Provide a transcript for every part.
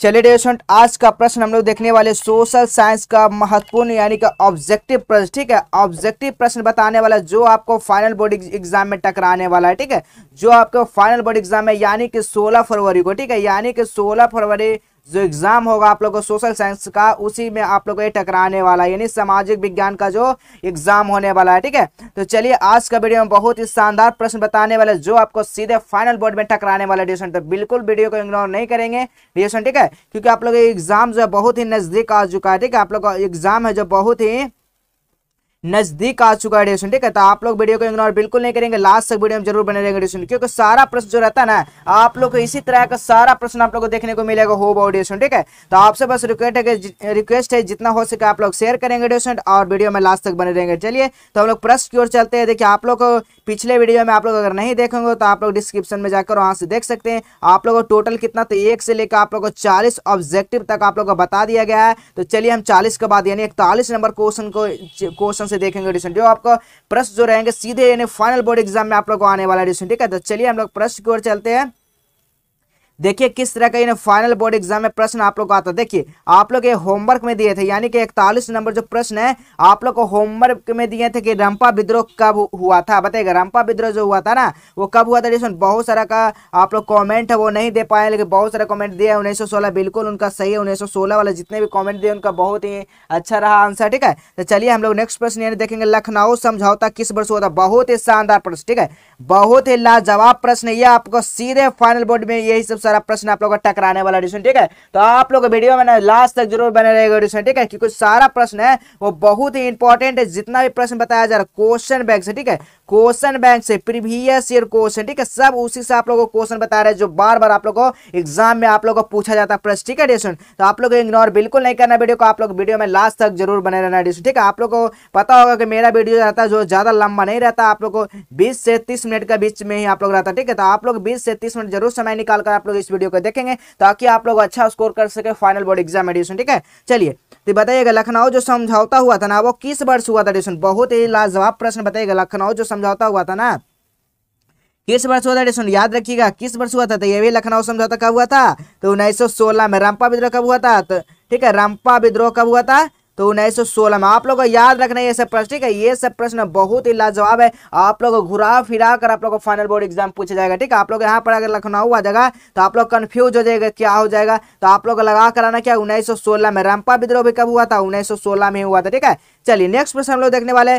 चलिए डेस्टोरेंट आज का प्रश्न हम लोग देखने वाले सोशल साइंस का महत्वपूर्ण यानी कि ऑब्जेक्टिव प्रश्न ठीक है ऑब्जेक्टिव प्रश्न बताने वाला जो आपको फाइनल बोर्ड एग्जाम में टकराने वाला है ठीक है जो आपको फाइनल बोर्ड एग्जाम है यानी कि 16 फरवरी को ठीक है यानी कि 16 फरवरी जो एग्ज़ाम होगा आप लोग को सोशल साइंस का उसी में आप लोग को ये टकराने वाला है यानी सामाजिक विज्ञान का जो एग्ज़ाम होने वाला है ठीक है तो चलिए आज का वीडियो में बहुत ही शानदार प्रश्न बताने वाला जो आपको सीधे फाइनल बोर्ड में टकराने वाला डिशन तो बिल्कुल वीडियो को इग्नोर नहीं करेंगे डिशन ठीक है क्योंकि आप लोग एग्ज़ाम जो है बहुत ही नज़दीक आ चुका है ठीक है आप लोग का एग्ज़ाम है जो बहुत ही नजदीक आ चुका है ड्यूरेशन ठीक है तो आप लोग वीडियो को इग्नोर बिल्कुल नहीं करेंगे लास्ट तक वीडियो में जरूर बने रहेंगे ड्यूरेशन क्योंकि सारा प्रश्न जो रहता है ना आप लोग को इसी तरह का सारा प्रश्न आप लोग को देखने को मिलेगा हो बाउ ड्यूरेशन ठीक है तो आपसे बस रिक्वेस्ट है रिक्वेस्ट है जितना हो सके आप लोग शेयर करेंगे ड्यूरेशन और वीडियो में लास्ट तक बने रहेंगे चलिए तो हम लोग प्रश्न की ओर चलते हैं देखिए आप लोग पिछले वीडियो में आप लोग अगर नहीं देखेंगे तो आप लोग डिस्क्रिप्शन में जाकर वहाँ से देख सकते हैं आप लोग को टोटल कितना तो एक से लेकर आप लोग को चालीस ऑब्जेक्टिव तक आप लोग को बता दिया गया है तो चलिए हम चालीस के बाद यानी इकतालीस नंबर क्वेश्चन को क्वेश्चन से देखेंगे डिसेंट जो आपका प्रश्न जो रहेंगे सीधे यानी फाइनल बोर्ड एग्जाम में आप लोग को आने वाला है ठीक है तो चलिए हम लोग प्रश्न की ओर चलते हैं देखिए किस तरह का इन्हें फाइनल बोर्ड एग्जाम में प्रश्न आप लोग को आता देखिए आप लोग ये होमवर्क में दिए थे यानी कि इकतालीस नंबर जो प्रश्न है आप लोग को होमवर्क में दिए थे कि रंपा विद्रोह कब हुआ था बताइएगा रंपा विद्रोह जो हुआ था ना वो कब हुआ था जिसमें बहुत सारा का आप लोग कॉमेंट है वो नहीं दे पाए लेकिन बहुत सारा कॉमेंट दिया है उन्नीस बिल्कुल उनका सही है उन्नीस वाला जितने भी कॉमेंट दिए उनका बहुत ही अच्छा रहा आंसर ठीक है तो चलिए हम लोग नेक्स्ट प्रश्न यानी देखेंगे लखनऊ समझौता किस वर्ष हुआ था बहुत ही शानदार प्रश्न ठीक है बहुत ही लाजवाब प्रश्न यह आपको सीधे फाइनल बोर्ड में यही सब सारा प्रश्न आप लोग का टकराने वाला ट्यूशन ठीक है तो आप लोग वीडियो में लास्ट तक जरूर बने रहेगा ट्यूशन ठीक है क्योंकि सारा प्रश्न है वो बहुत ही इंपॉर्टेंट है जितना भी प्रश्न बताया जा रहा है क्वेश्चन बैंक से ठीक है क्वेश्चन बैंक से प्रीवियस ईयर क्वेश्चन ठीक है सब उसी से आप लोग को क्वेश्चन बता रहे हैं जो बार बार आप लोग को एग्जाम में आप लोग को पूछा जाता है प्रश्न ठीक है एडिशन तो आप लोग इग्नोर बिल्कुल नहीं करना वीडियो को आप लोग वीडियो में लास्ट तक जरूर बने रहना एडिशन ठीक है आप लोग को पता होगा कि मेरा वीडियो रहता है जो ज़्यादा लंबा नहीं रहता आप लोग को बीस से तीस मिनट के बीच में ही आप लोग रहता ठीक है तो आप लोग बीस से तीस मिनट जरूर समय निकाल कर आप लोग इस वीडियो को देखेंगे ताकि आप लोग अच्छा स्कोर कर सके फाइनल बोर्ड एग्जाम एडिशन ठीक है चलिए तो बताइएगा लखनऊ जो समझौता हुआ था ना वो किस वर्ष हुआ था एडिशन बहुत ही लाजवाब प्रश्न बताइएगा लखनऊ जो समझौता हुआ था ना किस वर्ष हुआ था एडिशन याद रखिएगा किस वर्ष हुआ था तो ये भी लखनऊ समझौता कब हुआ था तो 1916 में रामपा विद्रोह कब हुआ था तो ठीक है रामपा विद्रोह कब हुआ था तो उन्नीस सौ में आप लोग याद रखना ये सब प्रश्न ठीक है ये सब प्रश्न बहुत ही लाजवाब है आप लोग घुरा फिरा कर आप लोग को फाइनल बोर्ड एग्जाम पूछा जाएगा ठीक है आप लोग यहाँ पर अगर लखनऊ आ जाएगा तो आप लोग कन्फ्यूज हो जाएगा क्या हो जाएगा तो आप लोग लगा कर आना क्या उन्नीस में रंपा विद्रोह भी कब हुआ था उन्नीस में हुआ था ठीक है चलिए नेक्स्ट प्रश्न हम लोग देखने वाले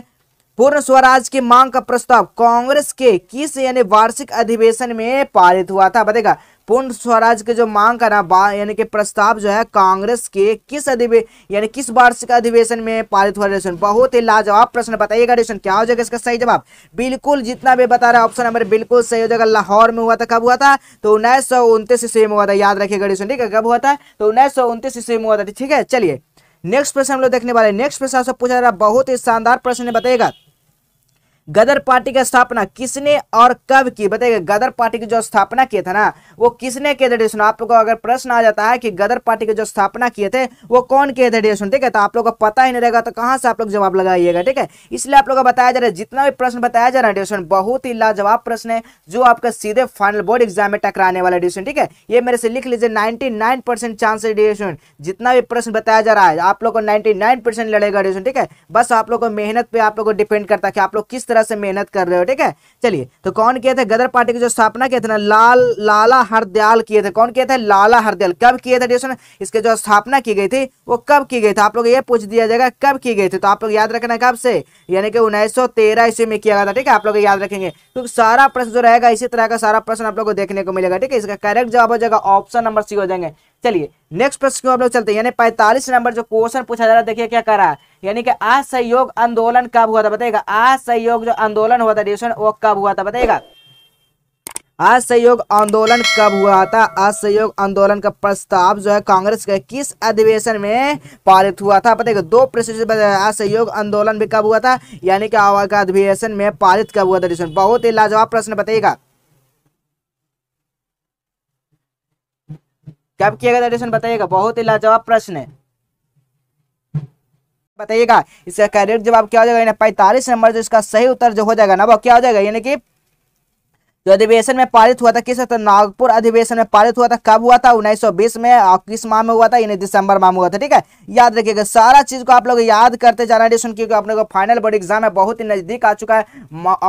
पूर्ण स्वराज की मांग का प्रस्ताव कांग्रेस के किस यानी वार्षिक अधिवेशन में पारित हुआ था बताएगा पूर्ण स्वराज के जो मांग का ना यानी कि प्रस्ताव जो है कांग्रेस के किस अधिवेशन यानी किस वार्षिक अधिवेशन में पारित हुआ रेशन बहुत ही लाजवाब प्रश्न बताइएगा रेशन क्या हो जाएगा इसका सही जवाब बिल्कुल जितना भी बता रहा है ऑप्शन नंबर बिल्कुल सही हो जाएगा लाहौर में हुआ था कब हुआ था तो उन्नीस ईस्वी में हुआ था याद रखिएगा रेशन ठीक है कब हुआ था तो उन्नीस ईस्वी में हुआ था ठीक है चलिए नेक्स्ट प्रश्न हम लोग देखने वाले नेक्स्ट प्रश्न आपसे पूछा जा रहा बहुत ही शानदार प्रश्न बताइएगा गदर पार्टी का स्थापना किसने और कब की बताइए गदर पार्टी की जो स्थापना किए थे ना वो किसने किए थे डिस्टन आप लोगों को अगर प्रश्न आ जाता है कि गदर पार्टी के जो स्थापना किए थे वो कौन किए थे ठीक है तो आप लोग को पता ही नहीं रहेगा तो कहाँ से आप लोग जवाब लगाइएगा ठीक है इसलिए आप लोग को बताया जा रहा है जितना भी प्रश्न बताया जा रहा है डिशन बहुत ही लाजवाब प्रश्न है जो आपका सीधे फाइनल बोर्ड एग्जाम में टकराने वाला डिशन ठीक है ये मेरे से लिख लीजिए परसेंट चांस है जितना भी प्रश्न बताया जा रहा है आप लोग को परसेंट लड़ेगा डिशन ठीक है बस आप लोग को मेहनत पर आप लोग को डिपेंड करता है कि आप लोग किस तरह तरह से मेहनत कर रहे हो ठीक है चलिए तो कौन किए थे गदर पार्टी की जो स्थापना किए थे ना लाल लाला हरदयाल किए थे कौन किए थे लाला हरदयाल कब किए थे डिस्टन इसके जो स्थापना की गई थी वो कब की गई थी आप लोग ये पूछ दिया जाएगा कब की गई थी तो आप लोग याद रखना कब से यानी कि उन्नीस सौ ईस्वी में किया गया था ठीक है आप लोग याद रखेंगे क्योंकि तो सारा प्रश्न जो रहेगा इसी तरह का सारा प्रश्न आप लोग को देखने को मिलेगा ठीक है इसका करेक्ट जवाब हो जाएगा ऑप्शन नंबर सी हो जाएंगे चलिए नेक्स्ट प्रश्न क्यों आप लोग चलते हैं यानी पैंतालीस नंबर जो क्वेश्चन पूछा जा रहा है देखिए क्या कर रहा है यानी कि असहयोग आंदोलन कब हुआ था बताएगा असहयोग जो आंदोलन हुआ था रेशन वो कब हुआ था बताएगा असहयोग आंदोलन कब हुआ था असहयोग आंदोलन का प्रस्ताव जो है कांग्रेस के किस अधिवेशन में पारित हुआ था बताएगा दो प्रश्न असहयोग आंदोलन भी कब हुआ था यानी कि अधिवेशन में पारित कब हुआ था बहुत ही लाजवाब प्रश्न बताइएगा कब किया गया था बताइएगा बहुत ही लाजवाब प्रश्न है बताइएगा इसका करेक्ट जवाब क्या हो जाएगा पैंतालीस नंबर जो इसका सही उत्तर जो हो जाएगा ना वो क्या हो जाएगा यानी कि जो अधिवेशन में पारित हुआ था किस तो नागपुर अधिवेशन में पारित हुआ था कब हुआ था 1920 में किस माह में हुआ था यानी दिसंबर माह में हुआ था ठीक है याद रखिएगा सारा चीज को आप लोग याद करते जाना एडिशन क्योंकि आप लोग फाइनल बोर्ड एग्जाम है बहुत ही नजदीक आ चुका है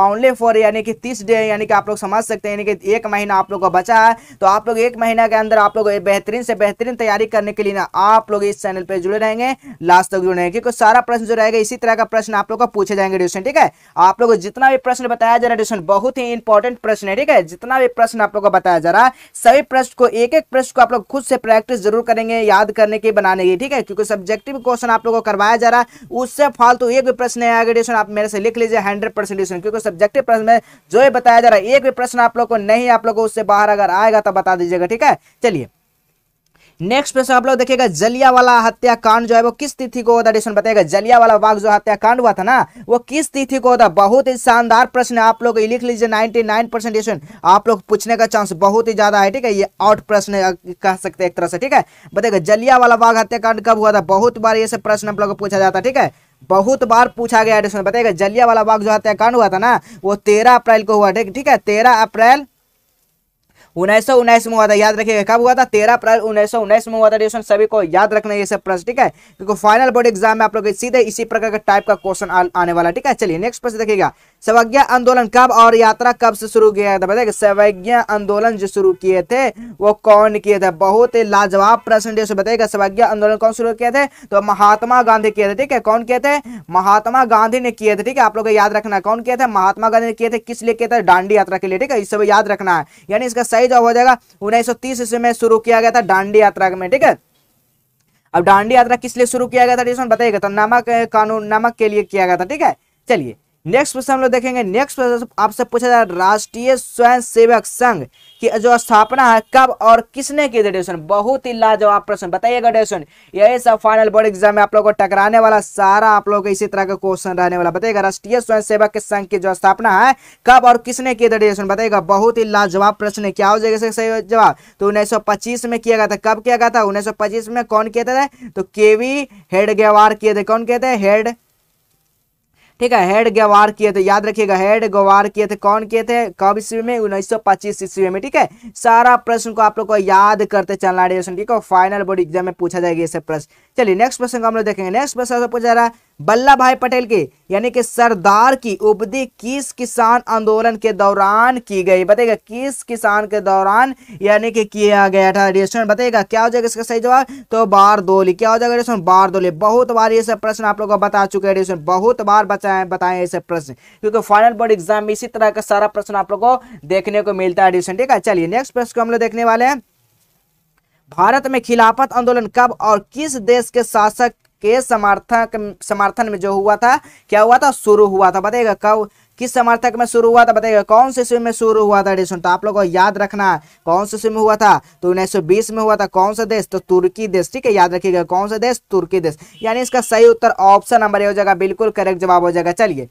ओनली फॉर यानी कि तीस डे यानी कि आप लोग समझ सकते हैं यानी कि एक महीना आप लोग को बचा है तो आप लोग एक महीना के अंदर आप लोग बेहतरीन से बेहतरीन तैयारी करने के लिए ना आप लोग इस चैनल पर जुड़े रहेंगे लास्ट तक जुड़े क्योंकि सारा प्रश्न जो रहेगा इसी तरह का प्रश्न आप लोग को पूछे जाएंगे एडिशन ठीक है आप लोग जितना भी प्रश्न बताया जाना रहा बहुत ही इंपॉर्टेंट प्रश्न है ठीक है जितना भी प्रश्न आप लोग को बताया जा रहा है सभी प्रश्न को एक एक प्रश्न को आप लोग खुद से प्रैक्टिस जरूर करेंगे याद करने की बनाने की ठीक है क्योंकि सब्जेक्टिव क्वेश्चन आप लोग को करवाया जा रहा है उससे फालतू एक भी प्रश्न है एडिशन आप मेरे से लिख लीजिए हंड्रेड परसेंट क्योंकि सब्जेक्टिव प्रश्न में जो भी बताया जा रहा है एक भी प्रश्न आप लोग को नहीं आप लोग को उससे बाहर अगर आएगा तो बता दीजिएगा ठीक है चलिए नेक्स्ट प्रश्न आप लोग देखिएगा वाला हत्याकांड जो है वो किस तिथि को होता है बताएगा वाला बाग जो हत्याकांड हुआ था ना वो किस तिथि को होता बहुत ही शानदार प्रश्न आप लोग लिख लीजिए 99 परसेंट आप लोग पूछने का चांस बहुत ही ज्यादा है ठीक है ये आउट प्रश्न कह सकते हैं एक तरह से ठीक है बताएगा जलिया वाला बाघ हत्याकांड कब हुआ था बहुत बार ये सब प्रश्न आप लोग को पूछा जाता है ठीक है बहुत बार पूछा गया एडिशन बताएगा वाला बाग जो हत्याकांड हुआ था ना वो तेरह अप्रैल को हुआ ठीक है तेरह अप्रैल उन्नीस सौ उन्नीस में हुआ था याद रखिएगा कब हुआ था तेरह अप्रैल उन्नीस सौ उन्नीस में हुआ था सभी को याद रखना ये सब प्रश्न ठीक है क्योंकि फाइनल बोर्ड एग्जाम में आप लोग सीधे इसी प्रकार का टाइप का क्वेश्चन आने वाला ठीक है चलिए नेक्स्ट प्रश्न देखिएगा सवज्ञा आंदोलन कब और यात्रा कब से शुरू किया था बताएगा सवैज्ञा आंदोलन जो शुरू किए थे वो कौन किए थे बहुत ही लाजवाब प्रश्न जैसे बताएगा सवज्ञा आंदोलन कौन शुरू किए थे तो महात्मा गांधी किए थे ठीक है कौन किए थे महात्मा गांधी ने किए थे ठीक है आप लोग याद रखना कौन किए थे महात्मा गांधी ने किए थे किस लिए किए थे डांडी यात्रा के लिए ठीक है इस याद रखना है यानी इसका सही जवाब हो जाएगा उन्नीस ईस्वी में शुरू किया गया था डांडी यात्रा में ठीक है अब डांडी यात्रा किस लिए शुरू किया गया था बताइएगा तो नमक कानून नमक के लिए किया गया था ठीक है चलिए नेक्स्ट क्वेश्चन हम लोग देखेंगे नेक्स्ट क्वेश्चन आपसे पूछा जा रहा है राष्ट्रीय स्वयं सेवक संघ की जो स्थापना है कब और किसने की ग्रेडुएशन बहुत ही लाजवाब प्रश्न बताइए ग्रेडुएशन यही सब फाइनल बोर्ड एग्जाम में आप लोगों को टकराने वाला सारा आप लोगों को इसी तरह का क्वेश्चन रहने वाला बताइएगा राष्ट्रीय स्वयं सेवक संघ की जो स्थापना है कब और किसने की ग्रेडुएशन बताइएगा बहुत ही लाजवाब प्रश्न है क्या हो जाएगा सही जवाब तो उन्नीस में किया गया था कब किया गया था उन्नीस में कौन किया थे तो केवी हेडगेवार किए थे कौन कहते हैं हेड ठीक है हेड गवार किए थे याद रखिएगा हेड गवार किए थे कौन किए थे कब ईस्वी में उन्नीस सौ पच्चीस ईस्वी में ठीक है सारा प्रश्न को आप लोग को याद करते चलना ठीक है फाइनल बोर्ड एग्जाम में पूछा जाएगा ये सब प्रश्न चलिए नेक्स्ट प्रश्न को हम लोग देखेंगे नेक्स्ट प्रश्न पूछा जा रहा है वल्लभ भाई पटेल की यानी कि सरदार की उपधि किस किसान आंदोलन के दौरान की गई बताएगा किस किसान के दौरान यानी कि किया गया था रेशन बताएगा क्या हो जाएगा इसका सही जवाब तो बारदोली क्या हो जाएगा रेशन बारदोली बहुत बार ये सब प्रश्न आप लोगों को बता चुके हैं रेशन बहुत बार बचाए बताए ऐसे प्रश्न क्योंकि फाइनल बोर्ड एग्जाम में इसी तरह का सारा प्रश्न आप लोग को देखने को मिलता है रेशन ठीक है चलिए नेक्स्ट प्रश्न को हम लोग देखने वाले हैं भारत में खिलाफत आंदोलन कब और किस देश के शासक के समर्थक समर्थन में जो हुआ था क्या हुआ था शुरू हुआ था बताएगा कब किस समर्थक में शुरू हुआ था बताएगा कौन से शिव में शुरू हुआ था तो आप लोगों को याद रखना कौन से शिव में हुआ था तो 1920 में हुआ था कौन सा देश तो तुर्की देश ठीक है याद रखिएगा कौन सा देश तुर्की देश यानी इसका सही उत्तर ऑप्शन नंबर हो जाएगा बिल्कुल करेक्ट जवाब हो जाएगा चलिए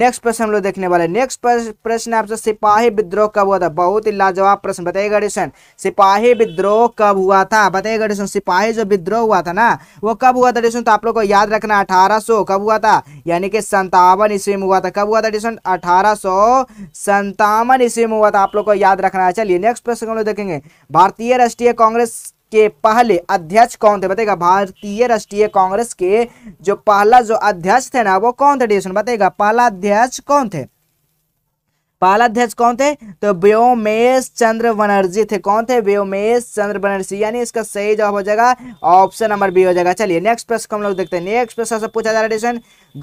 नेक्स्ट प्रश्न हम लोग देखने वाले नेक्स्ट प्रश्न आपसे सिपाही विद्रोह कब हुआ था बहुत ही लाजवाब प्रश्न बताइएगा डिशन सिपाही विद्रोह कब हुआ था बताइएगा डिशन सिपाही जो विद्रोह हुआ था ना वो कब हुआ था डिशन तो आप लोग को याद रखना अठारह कब हुआ था यानी कि संतावन ईस्वी में हुआ था कब हुआ था डिशन अठारह संतावन ईस्वी में हुआ था आप लोग को याद रखना है चलिए नेक्स्ट प्रश्न हम लोग देखेंगे भारतीय राष्ट्रीय कांग्रेस के पहले अध्यक्ष कौन थे बताएगा भारतीय राष्ट्रीय कांग्रेस के जो पहला जो अध्यक्ष थे ना वो कौन थे डिस्कशन बताएगा पहला अध्यक्ष कौन थे पहला अध्यक्ष कौन थे तो व्योमेश चंद्र बनर्जी थे कौन थे व्योमेश चंद्र बनर्जी यानी इसका सही जवाब हो जाएगा ऑप्शन नंबर बी हो जाएगा चलिए नेक्स्ट प्रश्न को हम लोग देखते हैं नेक्स्ट प्रश्न से पूछा जा रहा है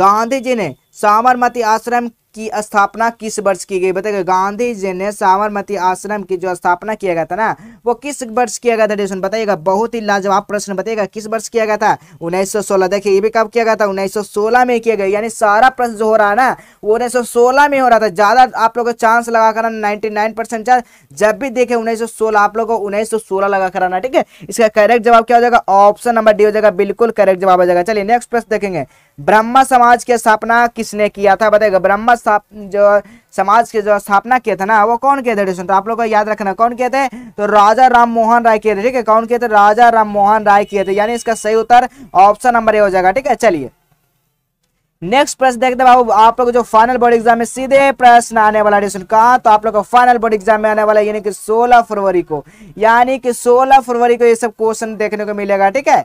गांधी जी ने साबरमती आश्रम की स्थापना किस वर्ष की गई बताइए गांधी जी ने साबरमती आश्रम की जो स्थापना किया गया था ना वो किस वर्ष किया गया था डेसन बताइएगा बहुत ही लाजवाब प्रश्न बताइएगा किस वर्ष किया गया था 1916 देखिए ये भी कब किया गया था 1916 में किया गया यानी सारा प्रश्न जो हो रहा है ना वो सोलह में हो रहा था ज़्यादा आप लोग को चांस लगा कर नाइन्टी चांस जब भी देखे उन्नीस आप लोग को उन्नीस लगा कर आना ठीक है इसका करेक्ट जवाब क्या हो जाएगा ऑप्शन नंबर डी हो जाएगा बिल्कुल करेक्ट जवाब हो जाएगा चलिए नेक्स्ट प्रश्न देखेंगे ब्रह्मा समाज के स्थापना किसने किया था बताएगा ब्रह्मा जो समाज के जो स्थापना किया था ना वो कौन किए थे तो आप लोग को याद रखना कौन किए थे तो राजा राम मोहन राय किए थे ठीक है कौन किए थे राजा राम मोहन राय किए थे यानी इसका सही उत्तर ऑप्शन नंबर ए हो जाएगा ठीक है चलिए नेक्स्ट प्रश्न देखते बाबू आप लोग जो फाइनल बोर्ड एग्जाम में सीधे प्रश्न आने वाला है कहा तो आप लोग का फाइनल बोर्ड एग्जाम में आने वाला यानी कि 16 फरवरी को यानी कि 16 फरवरी को ये सब क्वेश्चन देखने को मिलेगा ठीक है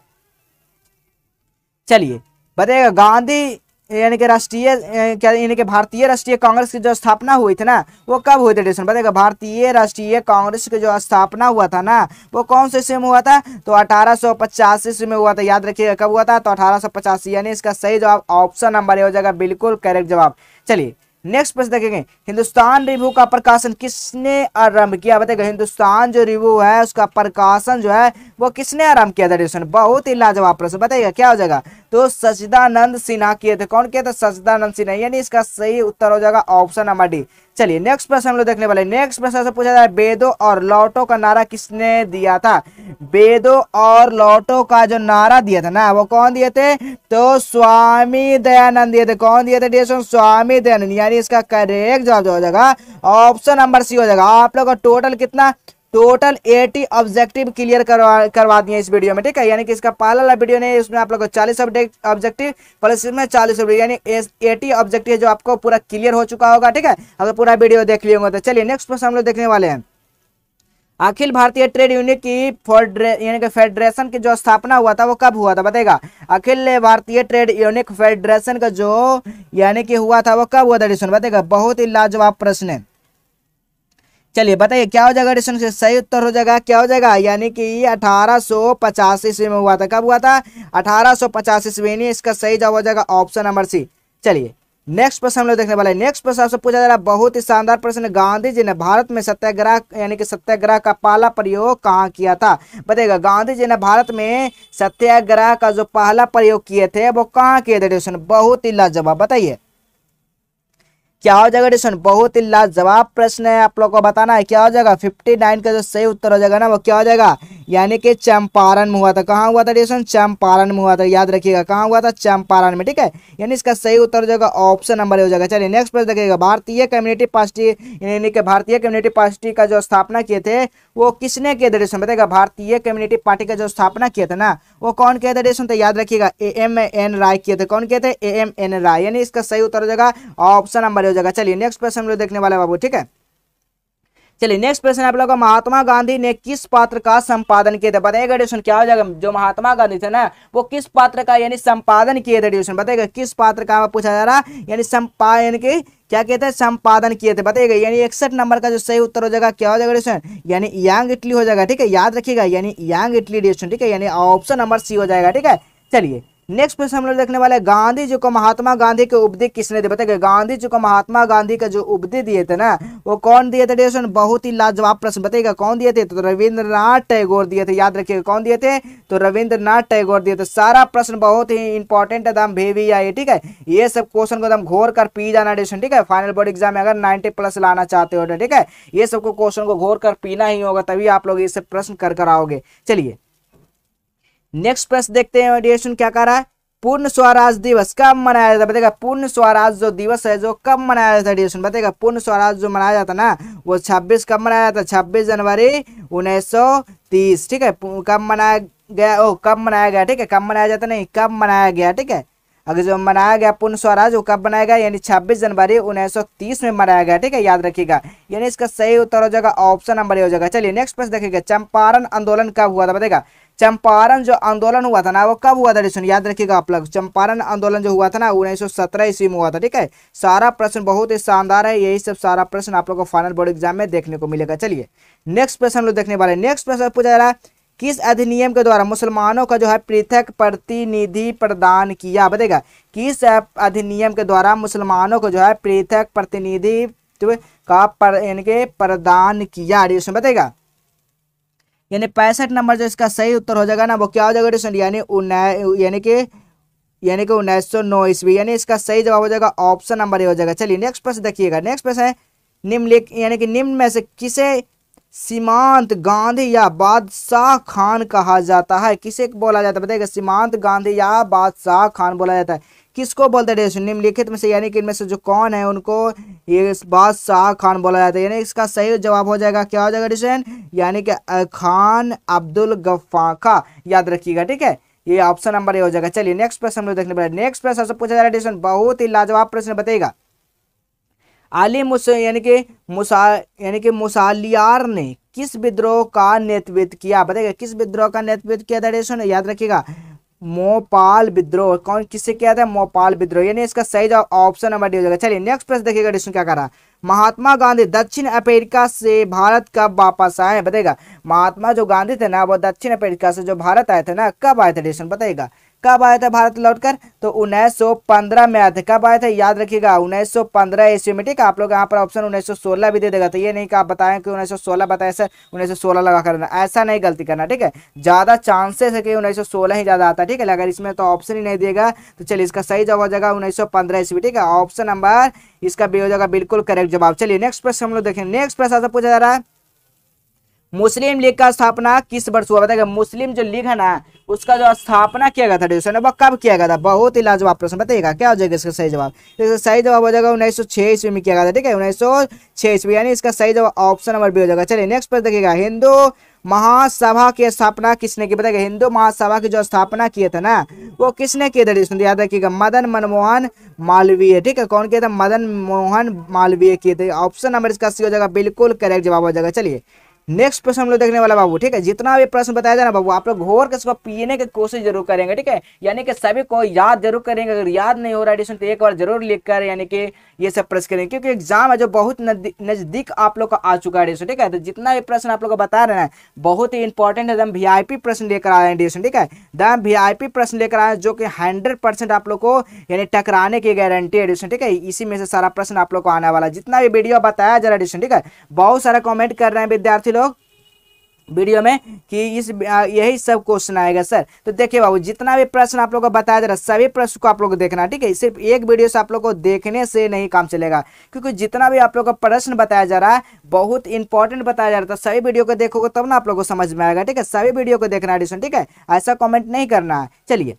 चलिए बताएगा गांधी यानी कि राष्ट्रीय क्या यानी कि भारतीय राष्ट्रीय कांग्रेस की जो स्थापना हुई थी ना वो कब हुई थी डिस्कशन बताएगा भारतीय राष्ट्रीय कांग्रेस की जो स्थापना हुआ था ना वो कौन से ईस्वी में हुआ था तो अठारह सौ में हुआ था याद रखिएगा कब हुआ था तो अठारह यानी इसका सही जवाब ऑप्शन नंबर ए हो जाएगा बिल्कुल करेक्ट जवाब चलिए नेक्स्ट प्रश्न देखेंगे हिंदुस्तान रिव्यू का प्रकाशन किसने आरंभ किया बताएगा हिंदुस्तान जो रिव्यू है उसका प्रकाशन जो है वो किसने आराम किया था डिस्कशन बहुत ही लाजवाब प्रश्न बताइएगा क्या हो जाएगा तो सचिदानंद सिन्हा किए थे कौन किए थे सचिदानंद सिन्हा यानी इसका सही उत्तर हो जाएगा ऑप्शन नंबर डी चलिए नेक्स्ट प्रश्न हम लोग देखने वाले नेक्स्ट प्रश्न से पूछा जाए बेदो और लौटो का नारा किसने दिया था बेदो और लौटो का जो नारा दिया था ना वो कौन दिए थे तो स्वामी दयानंद दिए थे कौन दिए थे स्वामी दयानंद यानी इसका करेक्ट जवाब जो हो जाएगा ऑप्शन नंबर सी हो जाएगा आप लोग का टोटल कितना टोटल 80 ऑब्जेक्टिव क्लियर करवा करवा दिए इस वीडियो में ठीक है यानी कि इसका पहला वाला वीडियो ने इसमें आप लोग को 40 ऑब्जेक्टिव प्लस इसमें चालीस ऑब्जेक्टिव यानी 80 ऑब्जेक्टिव जो आपको पूरा क्लियर हो चुका होगा ठीक है अगर पूरा वीडियो देख लिया तो चलिए नेक्स्ट क्वेश्चन हम लोग देखने वाले हैं अखिल भारतीय ट्रेड यूनियन की यानी कि फेडरेशन की जो स्थापना हुआ था वो कब हुआ था बताएगा अखिल भारतीय ट्रेड यूनियन फेडरेशन का जो यानी कि हुआ था वो कब हुआ था बताएगा बहुत ही लाजवाब प्रश्न है चलिए बताइए क्या हो जाएगा एडिशन से सही उत्तर हो जाएगा क्या हो जाएगा यानी कि अठारह सौ ईस्वी में हुआ था कब हुआ था अठारह सौ ईस्वी यानी इसका सही जवाब हो जाएगा ऑप्शन नंबर सी चलिए नेक्स्ट प्रश्न हम लोग देखने वाले नेक्स्ट प्रश्न आपसे पूछा जा रहा है बहुत ही शानदार प्रश्न गांधी जी ने भारत में सत्याग्रह यानी कि सत्याग्रह का पहला प्रयोग कहाँ किया था बताइएगा गांधी जी ने भारत में सत्याग्रह का जो पहला प्रयोग किए थे वो कहाँ किए थे बहुत ही लाजवाब बताइए क्या हो जाएगा डिशन बहुत ही लाजवाब प्रश्न है आप लोग को बताना है क्या हो जाएगा फिफ्टी नाइन का जो सही उत्तर हो जाएगा ना वो क्या हो जाएगा यानी कि चंपारण में हुआ था कहाँ हुआ था डिशन चंपारण में हुआ था याद रखिएगा कहाँ हुआ था चंपारण में ठीक है यानी इसका सही उत्तर हो जाएगा ऑप्शन नंबर हो जाएगा चलिए नेक्स्ट प्रश्न देखिएगा भारतीय कम्युनिटी पार्टी यानी कि भारतीय कम्युनिटी पार्टी का जो स्थापना किए थे वो किसने किए थे डिशन बताएगा भारतीय कम्युनिटी पार्टी का जो स्थापना किया था ना वो कौन किया था डिशन तो याद रखिएगा ए एम एन राय किए थे कौन किए थे ए एम एन राय यानी इसका सही उत्तर हो जाएगा ऑप्शन नंबर जाएगा चलिए नेक्स्ट क्वेश्चन हम लोग देखने वाले बाबू ठीक है चलिए नेक्स्ट क्वेश्चन आप लोग का महात्मा गांधी ने किस पात्र का संपादन किया था बताएगा डिविजन क्या हो जाएगा जो महात्मा गांधी थे ना वो किस पात्र का यानी संपादन किए थे डिविजन बताएगा किस पात्र का पूछा जा रहा यानी संपा यानी कि क्या कहते हैं संपादन किए थे बताएगा यानी इकसठ नंबर का जो सही उत्तर हो जाएगा क्या हो जाएगा डिविजन यानी यांग इटली हो जाएगा ठीक है याद रखिएगा यानी यांग इटली डिविजन ठीक है यानी ऑप्शन नंबर सी हो जाएगा ठीक है चलिए नेक्स्ट प्रश्न हम लोग देखने वाले गांधी जी को महात्मा गांधी के उपदेश किसने दिए बताएगा गांधी जी को महात्मा गांधी का जो उपदेश दिए थे ना वो कौन दिए थे डेशन बहुत ही लाजवाब प्रश्न बताइएगा कौन दिए थे तो रविंद्रनाथ टैगोर दिए थे याद रखिएगा कौन दिए थे तो रविंद्रनाथ टैगोर दिए थे सारा प्रश्न बहुत ही इंपॉर्टेंट है तो हम भेवी आई ठीक है ये सब क्वेश्चन को एकदम तो घोर कर पी जाना डेसन ठीक है फाइनल बोर्ड एग्जाम में अगर नाइन्टी प्लस लाना चाहते हो तो, ठीक है ये सबको क्वेश्चन को घोर कर पीना ही होगा तभी आप लोग ये सब प्रश्न कर कर आओगे चलिए नेक्स्ट प्रश्न देखते हैं डियर क्या कह रहा है पूर्ण स्वराज दिवस कब मनाया जाता है बताएगा पूर्ण स्वराज जो दिवस है जो कब मनाया जाता है बताएगा पूर्ण स्वराज जो मनाया जाता ना वो 26 कब मनाया जाता है छब्बीस जनवरी 1930 ठीक है कब मनाया गया ओ कब मनाया गया ठीक है कब मनाया जाता नहीं कब मनाया गया ठीक है अगर जो मनाया गया पूर्ण स्वराज वो कब मनाया गया यानी छब्बीस जनवरी तीस में मनाया गया ठीक है याद रखिएगा यानी इसका सही उत्तर हो जाएगा ऑप्शन नंबर ए हो जाएगा चलिए नेक्स्ट प्रश्न देखिएगा चंपारण आंदोलन कब हुआ था बताएगा चंपारण जो आंदोलन हुआ था ना वो कब हुआ था डिसन याद रखिएगा आप लोग चंपारण आंदोलन जो हुआ था ना उन्नीस सौ सत्रह ईस्वी में हुआ था ठीक है सारा प्रश्न बहुत ही शानदार है यही सब सारा प्रश्न आप लोग को फाइनल बोर्ड एग्जाम में देखने को मिलेगा चलिए नेक्स्ट प्रश्न लोग देखने वाले नेक्स्ट प्रश्न पूछा जा रहा है किस अधिनियम के द्वारा मुसलमानों का जो है पृथक प्रतिनिधि प्रदान किया बताएगा किस अधिनियम के द्वारा मुसलमानों को जो है पृथक प्रतिनिधि का पर, प्रदान किया बताएगा यानी पैंसठ नंबर जो इसका सही उत्तर हो जाएगा ना वो क्या हो जाएगा यानी यानी कि यानी कि उन्नीस सौ नौ ईस्वी यानी इसका सही जवाब हो जाएगा ऑप्शन नंबर ए हो जाएगा चलिए नेक्स्ट प्रश्न देखिएगा नेक्स्ट प्रश्न है निम्नलिख यानी कि निम्न में से किसे सीमांत गांधी या बादशाह खान कहा जाता है किसे बोला जाता है बताइएगा सीमांत गांधी या बादशाह खान बोला जाता है किसको बोलते हैं रेशो निम्नलिखित में से यानी कि इनमें से जो कौन है उनको ये बादशाह खान बोला जाता है यानी इसका सही जवाब हो जाएगा क्या हो जाएगा डिशन यानी कि खान अब्दुल का याद रखिएगा ठीक है ये ऑप्शन नंबर ए हो जाएगा चलिए नेक्स्ट प्रश्न हम लोग देखने पड़ेगा नेक्स्ट प्रश्न सबसे पूछा जा रहा है डिशन बहुत ही लाजवाब प्रश्न बताएगा आली मुस यानी कि मुसा यानी कि मुसालियार ने किस विद्रोह का नेतृत्व किया बताएगा किस विद्रोह का नेतृत्व किया था याद रखिएगा मोपाल विद्रोह कौन किससे किया था मोपाल विद्रोह यानी इसका सही जो ऑप्शन नंबर डी हो जाएगा चलिए नेक्स्ट प्रश्न देखिएगा क्वेश्चन क्या कर रहा है महात्मा गांधी दक्षिण अफ्रीका से भारत कब वापस आए बताएगा महात्मा जो गांधी थे ना वो दक्षिण अफ्रीका से जो भारत आए थे ना कब आए थे डिस्टन बताएगा कब आया था भारत लौटकर तो 1915 में आया था कब आया था याद रखिएगा 1915 ईस्वी में ठीक आप लोग यहाँ पर ऑप्शन 1916 भी दे देगा तो ये नहीं कि आप बताएं कि 1916 बताए सर 1916 लगा करना ऐसा नहीं गलती करना ठीक है ज़्यादा चांसेस है कि 1916 ही ज़्यादा आता है ठीक है अगर इसमें तो ऑप्शन ही नहीं देगा तो चलिए इसका सही जवाब हो जाएगा उन्नीस ईस्वी ठीक है ऑप्शन नंबर इसका भी हो जाएगा बिल्कुल करेक्ट जवाब चलिए नेक्स्ट प्रश्न हम लोग देखें नेक्स्ट प्रश्न आपसे पूछा जा रहा है मुस्लिम लीग का स्थापना किस वर्ष हुआ बताएगा मुस्लिम जो लीग है ना उसका जो स्थापना किया गया था डिवीजन वह कब किया गया था बहुत ही लाजवाब प्रश्न बताइएगा क्या हो जाएगा इसका सही जवाब इसका सही जवाब हो जाएगा उन्नीस सौ छह ईस्वी में किया गया था ठीक है उन्नीस सौ छह ईस्वी यानी इसका सही जवाब ऑप्शन नंबर बी हो जाएगा चलिए नेक्स्ट पर देखिएगा हिंदू महासभा की स्थापना किसने की बताएगा हिंदू महासभा की जो स्थापना किया था ना वो किसने किया था इसमें याद रखिएगा मदन मनमोहन मालवीय ठीक है कौन किया था मदन मोहन मालवीय किए थे ऑप्शन नंबर इसका सी हो जाएगा बिल्कुल करेक्ट जवाब हो जाएगा चलिए नेक्स्ट प्रश्न हम लोग देखने वाला बाबू ठीक है जितना भी प्रश्न बताया जाए ना बाबू आप लोग घोर के पीने की कोशिश जरूर करेंगे ठीक है यानी कि सभी को याद जरूर करेंगे अगर याद नहीं हो रहा एडिशन तो एक बार जरूर लिख कर यानी कि ये सब प्रश्न करेंगे क्योंकि एग्जाम है जो बहुत नजदीक आप लोग का आ चुका है ठीक है तो जितना भी प्रश्न आप लोग को बता रहे हैं बहुत ही इंपॉर्टेंट है एकदम तो वी प्रश्न लेकर आए हैं एडिशन ठीक है एकदम तो वी प्रश्न लेकर आए जो कि हंड्रेड आप लोग को यानी टकराने की गारंटी एडिशन ठीक है इसी में से सारा प्रश्न आप लोग को आने वाला जितना भी वीडियो बताया जा रहा है एडिशन ठीक है बहुत सारा कॉमेंट कर रहे हैं विद्यार्थी लोग वीडियो में कि इस यही सब क्वेश्चन आएगा सर तो देखिए बाबू जितना भी प्रश्न आप लोगों को बताया जा रहा है सभी प्रश्न को आप लोगों को देखना ठीक है सिर्फ एक वीडियो से आप लोगों को देखने से नहीं काम चलेगा क्योंकि जितना भी आप लोगों का प्रश्न बताया जा रहा है बहुत इंपॉर्टेंट बताया जा रहा था तो सभी वीडियो को देखोगे तब तो ना आप लोग को समझ में आएगा ठीक है सभी वीडियो को देखना एडिशन ठीक है ऐसा कॉमेंट नहीं करना है चलिए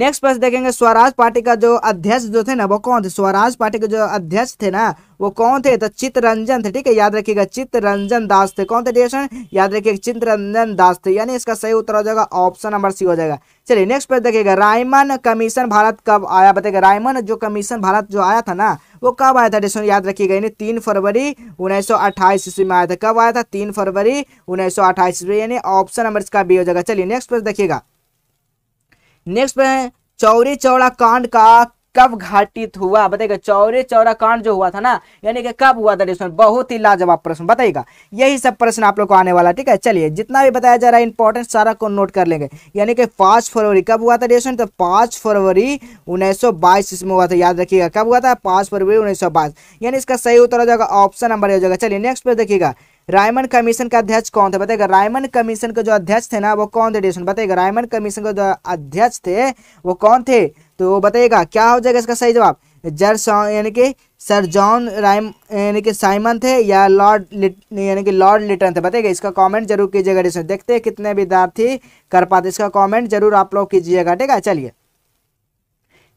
नेक्स्ट प्रश्न देखेंगे स्वराज पार्टी का जो अध्यक्ष जो थे ना वो कौन थे स्वराज पार्टी के जो अध्यक्ष थे ना वो कौन थे तो चित्तरंजन थे ठीक है याद रखिएगा चित्तरंजन दास थे कौन थे डिएशन याद रखिएगा चित्तरंजन दास थे यानी इसका सही उत्तर हो जाएगा ऑप्शन नंबर सी हो जाएगा चलिए नेक्स्ट प्रश्न देखिएगा रायमन कमीशन भारत कब आया बताएगा रायमन जो कमीशन भारत जो आया था ना वो कब आया था डिशन याद रखिएगा यानी तीन फरवरी उन्नीस सौ ईस्वी में आया था कब आया था तीन फरवरी उन्नीस सौ ईस्वी यानी ऑप्शन नंबर इसका बी हो जाएगा चलिए नेक्स्ट प्रश्न देखिएगा नेक्स्ट पे है चौरी चौड़ा कांड का कब घाटित हुआ बताइएगा चौरे चौरा कांड जो हुआ था ना यानी कि कब हुआ था रिश्वत बहुत ही लाजवाब प्रश्न बताइएगा यही सब प्रश्न आप लोग को आने वाला ठीक है चलिए जितना भी बताया जा रहा है इंपॉर्टेंट सारा को नोट कर लेंगे यानी कि पांच फरवरी कब हुआ था रिश्वत तो पांच फरवरी उन्नीस सौ बाईस इसमें हुआ था याद रखिएगा कब हुआ था पांच फरवरी उन्नीस सौ बाईस यानी इसका सही उत्तर हो जाएगा ऑप्शन नंबर हो जाएगा चलिए नेक्स्ट पर देखिएगा रायमन कमीशन का अध्यक्ष कौन थे बताएगा रायमन कमीशन का जो अध्यक्ष थे ना वो कौन थे डेशन बताएगा रायमन कमीशन के जो अध्यक्ष थे वो कौन थे तो बताइएगा क्या हो जाएगा इसका सही जवाब जर यानी कि सर जॉन राइम यानी कि साइमन थे या लॉर्ड यानी कि लॉर्ड लिटन थे बताइएगा इसका कमेंट जरूर कीजिएगा डेशन देखते हैं कितने विद्यार्थी कर पाते इसका कमेंट जरूर आप लोग कीजिएगा ठीक है चलिए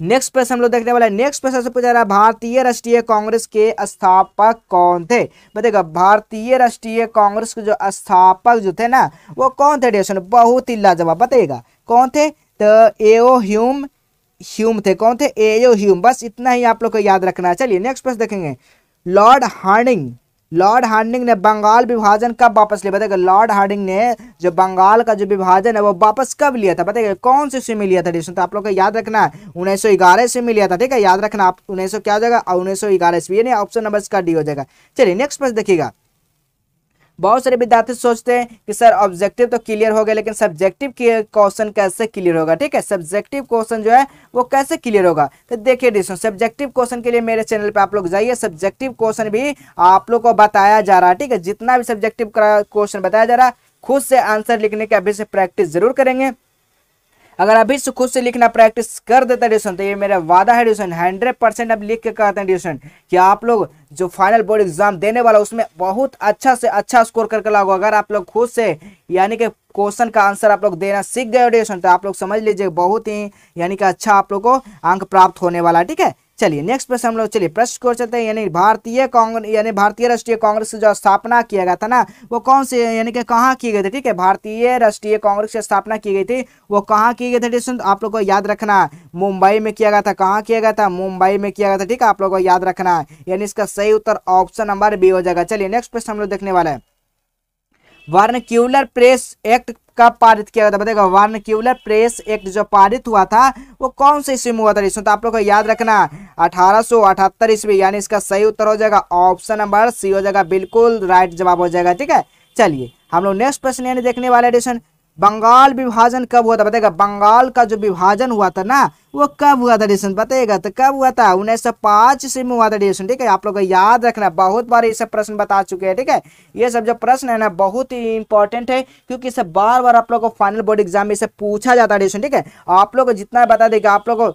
नेक्स्ट प्रश्न हम लोग देखने वाला नेक्स्ट प्रश्न से पूछा रहा भारतीय राष्ट्रीय कांग्रेस के स्थापक कौन थे बताएगा भारतीय राष्ट्रीय कांग्रेस के जो स्थापक जो थे ना वो कौन थे डियर बहुत ही लाजवाब बताइएगा कौन थे तो एओ ह्यूम ह्यूम थे कौन थे एओ ह्यूम बस इतना ही आप लोग को याद रखना है चलिए नेक्स्ट प्रश्न देखेंगे लॉर्ड हार्डिंग लॉर्ड हार्डिंग ने बंगाल विभाजन कब वापस लिया बताएगा लॉर्ड हार्डिंग ने जो बंगाल का जो विभाजन है वो वापस कब लिया था बताएगा कौन से में लिया था डिशन तो आप लोग को याद रखना है उन्नीस सौ ग्यारह से में लिया था ठीक है याद रखना आप उन्नीस क्या हो जाएगा उन्नीस सौ ग्यारह ईस्वी ऑप्शन नंबर का डी हो जाएगा चलिए नेक्स्ट प्रश्न देखिएगा बहुत सारे विद्यार्थी सोचते हैं कि सर ऑब्जेक्टिव तो क्लियर हो गया लेकिन सब्जेक्टिव क्वेश्चन कैसे क्लियर होगा ठीक है सब्जेक्टिव क्वेश्चन जो है वो कैसे क्लियर होगा तो देखिए दोस्तों सब्जेक्टिव क्वेश्चन के लिए मेरे चैनल पर आप लोग जाइए सब्जेक्टिव क्वेश्चन भी आप लोग को बताया जा रहा है ठीक है जितना भी सब्जेक्टिव क्वेश्चन बताया जा रहा है खुद से आंसर लिखने के अभी से प्रैक्टिस जरूर करेंगे अगर अभी से खुद से लिखना प्रैक्टिस कर देता डिसन तो ये मेरा वादा है ट्यूशन हंड्रेड परसेंट अब लिख के कहते हैं ट्यूशन कि आप लोग जो फाइनल बोर्ड एग्जाम देने वाला उसमें बहुत अच्छा से अच्छा स्कोर करके लागू अगर आप लोग खुद से यानी कि क्वेश्चन का आंसर आप लोग देना सीख गए ट्यूशन तो आप लोग समझ लीजिए बहुत ही यानी कि अच्छा आप लोग को अंक प्राप्त होने वाला ठीक है चलिए नेक्स्ट प्रश्न हम लोग चलिए प्रश्न को चलते हैं यानी भारतीय कांग्रेस यानी भारतीय राष्ट्रीय कांग्रेस जो स्थापना किया गया था ना वो कौन से यानी कि कहाँ की गई थी ठीक है भारतीय राष्ट्रीय कांग्रेस की स्थापना की गई थी वो कहाँ की गई थी आप लोग को याद रखना मुंबई में किया गया था कहाँ किया गया था मुंबई में किया गया था ठीक है आप लोग को याद रखना यानी इसका सही उत्तर ऑप्शन नंबर बी हो जाएगा चलिए नेक्स्ट प्रश्न हम लोग देखने वाला है वर्नक्यूलर प्रेस एक्ट कब पारित किया गया था बताएगा वार्नक्यूलर प्रेस एक्ट जो पारित हुआ था वो कौन से ईस्वी में हुआ था इसमें तो आप लोग को याद रखना अठारह ईस्वी यानी इसका सही उत्तर हो जाएगा ऑप्शन नंबर सी हो जाएगा बिल्कुल राइट जवाब हो जाएगा ठीक है चलिए हम लोग नेक्स्ट प्रश्न यानी देखने वाले एडिशन बंगाल विभाजन कब हुआ था बताएगा बंगाल का जो विभाजन हुआ था ना वो कब हुआ था डिशन बताएगा तो कब हुआ था उन्नीस सौ पांच से में हुआ था डिशन ठीक है आप लोग को याद रखना बहुत बार ये सब प्रश्न बता चुके हैं ठीक है ये सब जो प्रश्न है ना बहुत ही इंपॉर्टेंट है क्योंकि इसे बार बार आप लोग को फाइनल बोर्ड एग्जाम में इसे पूछा जाता है डिशन ठीक है आप लोग को जितना बता देगा आप लोग को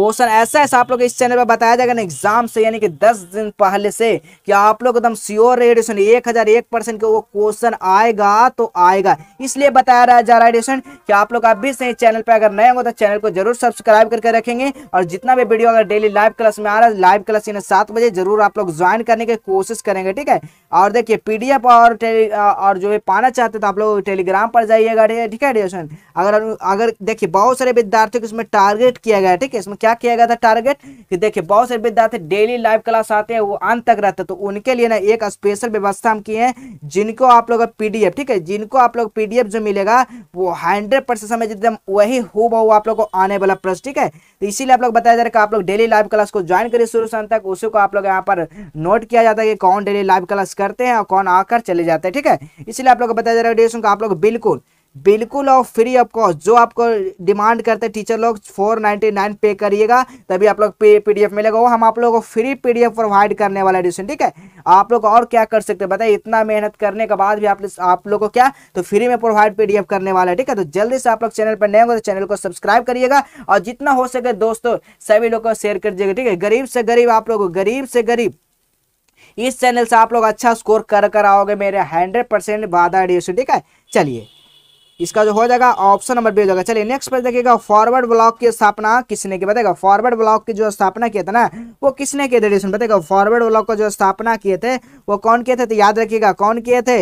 क्वेश्चन ऐसा ऐसा आप लोग इस चैनल पर बताया जाएगा ना एग्जाम से यानी कि दस दिन पहले से कि आप लोग एकदम श्योर रेडिएशन एक हजार एक परसेंट वो क्वेश्चन आएगा तो आएगा इसलिए बताया जा रहा है कि आप लोग अभी से चैनल पर अगर नए होंगे तो चैनल को जरूर सब्सक्राइब करके रखेंगे और जितना भी वीडियो अगर डेली लाइव क्लास में आ रहा है लाइव क्लास यानी सात बजे जरूर आप लोग ज्वाइन करने की कोशिश करेंगे ठीक है और देखिए पीडीएफ और और जो भी पाना चाहते तो आप लोग टेलीग्राम पर जाइएगा ठीक है रेडिएशन अगर अगर देखिए बहुत सारे विद्यार्थियों को इसमें टारगेट किया गया ठीक है इसमें क्या क्या किया गया था टारगेट कि देखिए बहुत सारे विद्यार्थी डेली लाइव क्लास आते हैं वो अंत तक रहते हैं तो उनके लिए ना एक स्पेशल व्यवस्था हम किए हैं जिनको आप लोग पीडीएफ ठीक है जिनको आप लोग पीडीएफ जो मिलेगा वो हंड्रेड परसेंट समझ एकदम वही हो बहु आप लोग को आने वाला प्रश्न ठीक है तो इसीलिए आप लोग बताया जा रहा है आप लोग डेली लाइव क्लास को ज्वाइन करिए शुरू से तक उसी को आप लोग यहाँ पर नोट किया जाता है कि कौन डेली लाइव क्लास करते हैं और कौन आकर चले जाते हैं ठीक है इसलिए आप लोग बताया जा रहा है आप लोग बिल्कुल बिल्कुल और फ्री ऑफ कॉस्ट जो आपको डिमांड करते हैं टीचर लोग फोर नाइन्टी नाइन पे करिएगा तभी आप लोग पीडीएफ मिलेगा वो हम आप लोगों को फ्री पीडीएफ प्रोवाइड करने वाला एडिशन ठीक है आप लोग और क्या कर सकते हैं बताइए इतना मेहनत करने के बाद भी आप आप लोग को क्या तो फ्री में प्रोवाइड पीडीएफ करने वाला है ठीक है तो जल्दी से आप लोग चैनल पर नए होंगे तो चैनल को सब्सक्राइब करिएगा और जितना हो सके दोस्तों सभी लोग को शेयर कर दीजिएगा ठीक है गरीब से गरीब आप लोग गरीब से गरीब इस चैनल से आप लोग अच्छा स्कोर कर कर आओगे मेरे हंड्रेड परसेंट वादा एडिशन ठीक है चलिए इसका जो हो जाएगा ऑप्शन नंबर बी हो जाएगा चलिए नेक्स्ट पर देखिएगा फॉरवर्ड ब्लॉक की स्थापना किसने की बताएगा फॉरवर्ड ब्लॉक की जो स्थापना किया था ना वो किसने किए थे डिस्टूडेंट बताएगा फॉरवर्ड ब्लॉक का जो स्थापना किए थे वो कौन किए थे तो याद रखिएगा कौन किए थे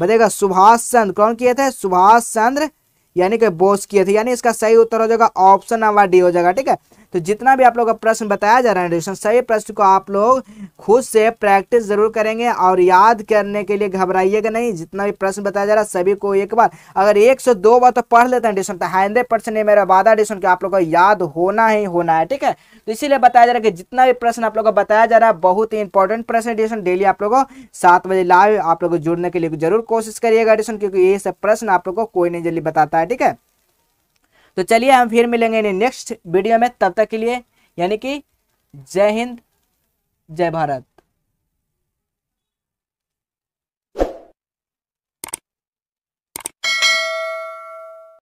बताएगा सुभाष चंद्र कौन किए थे सुभाष चंद्र यानी कि बोस किए थे यानी इसका सही उत्तर हो जाएगा ऑप्शन नंबर डी हो जाएगा ठीक है तो जितना भी आप लोग का प्रश्न बताया जा रहा है रिलेशन सही प्रश्न को आप लोग खुद से प्रैक्टिस जरूर करेंगे और याद करने के लिए घबराइएगा नहीं जितना भी प्रश्न बताया जा रहा है सभी को एक बार अगर एक से दो बार तो पढ़ लेते हैं डिशन तो हंड्रेड परसेंट ये मेरा वादा डिशन की आप लोग को याद होना ही होना है ठीक है तो इसीलिए बताया जा रहा है कि जितना भी प्रश्न आप लोग को बताया जा रहा है बहुत ही इंपॉर्टेंट प्रश्न डिशन डेली आप लोग को सात बजे लाइव आप लोग जुड़ने के लिए जरूर कोशिश करिएगा डिशन क्योंकि ये सब प्रश्न आप लोग को कोई नहीं जल्दी बताता है ठीक है तो चलिए हम फिर मिलेंगे नेक्स्ट वीडियो में तब तक के लिए यानी कि जय हिंद जय भारत